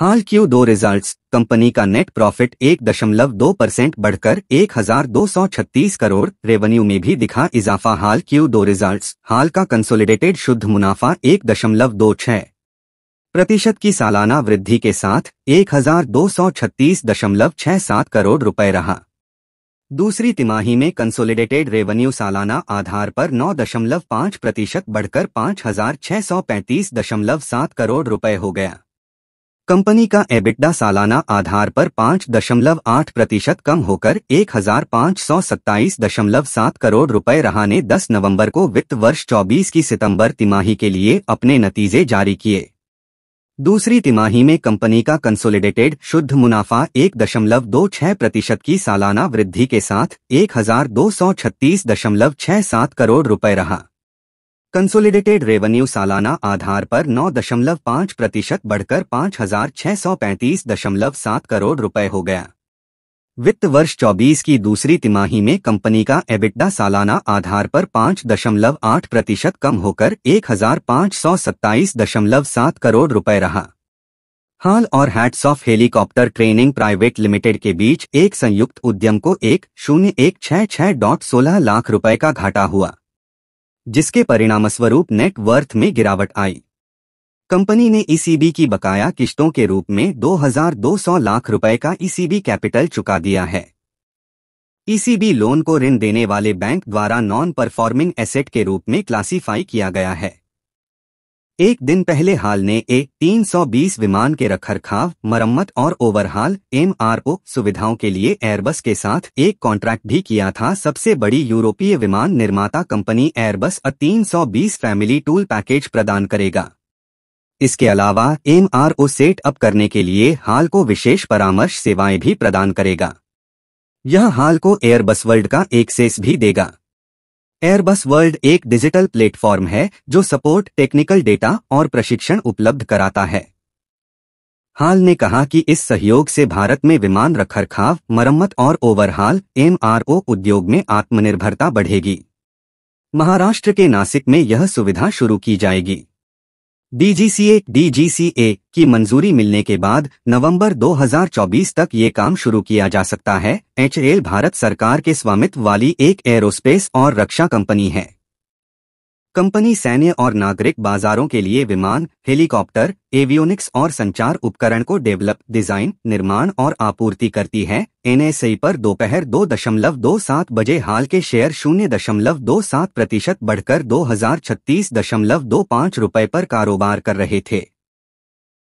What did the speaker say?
हाल Q दो result company का net profit एक दशमलव दो परसेंट बढ़कर एक हजार दो सौ छत्तीस करोड़ रेवेन्यू में भी दिखा इजाफा हाल क्यू दो रिजल्ट हाल का कंसोलिडेटेड शुद्ध मुनाफा एक दशमलव दो छह प्रतिशत की सालाना वृद्धि के साथ एक हजार दो सौ छत्तीस दशमलव छह सात करोड़ रुपए रहा दूसरी तिमाही में कंसोलिडेटेड रेवेन्यू सालाना आधार पर 9.5 प्रतिशत बढ़कर पाँच हजार छह सौ पैंतीस दशमलव सात करोड़ रुपए हो गया कंपनी का एबिट्डा सालाना आधार पर 5.8 प्रतिशत कम होकर एक करोड़ रुपए रहा ने 10 नवंबर को वित्त वर्ष 24 की सितंबर तिमाही के लिए अपने नतीजे जारी किए दूसरी तिमाही में कंपनी का कंसोलिडेटेड शुद्ध मुनाफा 1.26 प्रतिशत की सालाना वृद्धि के साथ एक करोड़ रुपए रहा कंसोलिडेटेड रेवेन्यू सालाना आधार पर 9.5 प्रतिशत बढ़कर पाँच हजार छह सौ पैंतीस दशमलव सात करोड़ रुपए हो गया वित्त वर्ष 24 की दूसरी तिमाही में कंपनी का एबिट्डा सालाना आधार पर 5.8 प्रतिशत कम होकर एक करोड़ रुपए रहा हाल और hats off helicopter training private limited के बीच एक संयुक्त उद्यम को एक शून्य एक छह छह डॉट सोलह लाख रुपए का घाटा हुआ जिसके परिणामस्वरूप नेट वर्थ में गिरावट आई कंपनी ने ईसीबी की बकाया किश्तों के रूप में 2,200 लाख रुपए का ईसीबी कैपिटल चुका दिया है ईसीबी लोन को ऋण देने वाले बैंक द्वारा नॉन परफॉर्मिंग एसेट के रूप में क्लासीफाई किया गया है एक दिन पहले हाल ने एक 320 विमान के रखरखाव मरम्मत और ओवरहाल एमआरओ सुविधाओं के लिए एयरबस के साथ एक कॉन्ट्रैक्ट भी किया था सबसे बड़ी यूरोपीय विमान निर्माता company Airbus A 320 family tool package प्रदान करेगा इसके अलावा M R O set up करने के लिए हाल को विशेष परामर्श सेवाएं भी प्रदान करेगा यह हाल को एयरबस वर्ल्ड का एक्सेस भी देगा एयरबस वर्ल्ड एक डिजिटल प्लेटफॉर्म है जो सपोर्ट टेक्निकल डेटा और प्रशिक्षण उपलब्ध कराता है हाल ने कहा कि इस सहयोग से भारत में विमान रखरखाव मरम्मत और ओवरहाल एमआरओ उद्योग में आत्मनिर्भरता बढ़ेगी महाराष्ट्र के नासिक में यह सुविधा शुरू की जाएगी डीजीसीए डीजीसीए की मंजूरी मिलने के बाद नवंबर 2024 तक ये काम शुरू किया जा सकता है एच भारत सरकार के स्वामित्व वाली एक एरोस्पेस और रक्षा कंपनी है कंपनी सैन्य और नागरिक बाजारों के लिए विमान हेलीकॉप्टर एवियोनिक्स और संचार उपकरण को डेवलप डिजाइन निर्माण और आपूर्ति करती है एनएसई पर दोपहर दो दशमलव दो सात बजे हाल के शेयर शून्य दशमलव दो सात प्रतिशत बढ़कर दो हजार छत्तीस दशमलव दो पाँच रूपए पर कारोबार कर रहे थे